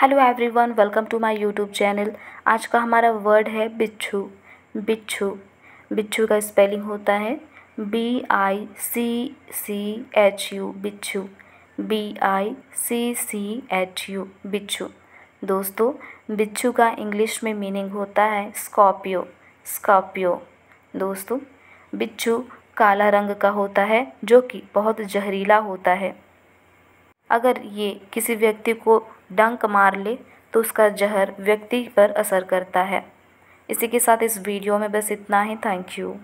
hello everyone welcome to my YouTube channel आज का हमारा वर्ड है बिच्छू बिच्छू बिच्छू का स्पेलिंग होता है B I C C H U बिच्छू B I C C H U बिच्छू दोस्तों बिच्छू का इंग्लिश में मीनिंग होता है स्कॉर्पियो स्कॉर्पियो दोस्तों बिच्छू काला रंग का होता है जो कि बहुत जहरीला होता है अगर ये किसी व्यक्ति को डंक मार ले तो उसका जहर व्यक्ति पर असर करता है इसी के साथ इस वीडियो में बस इतना ही थैंक यू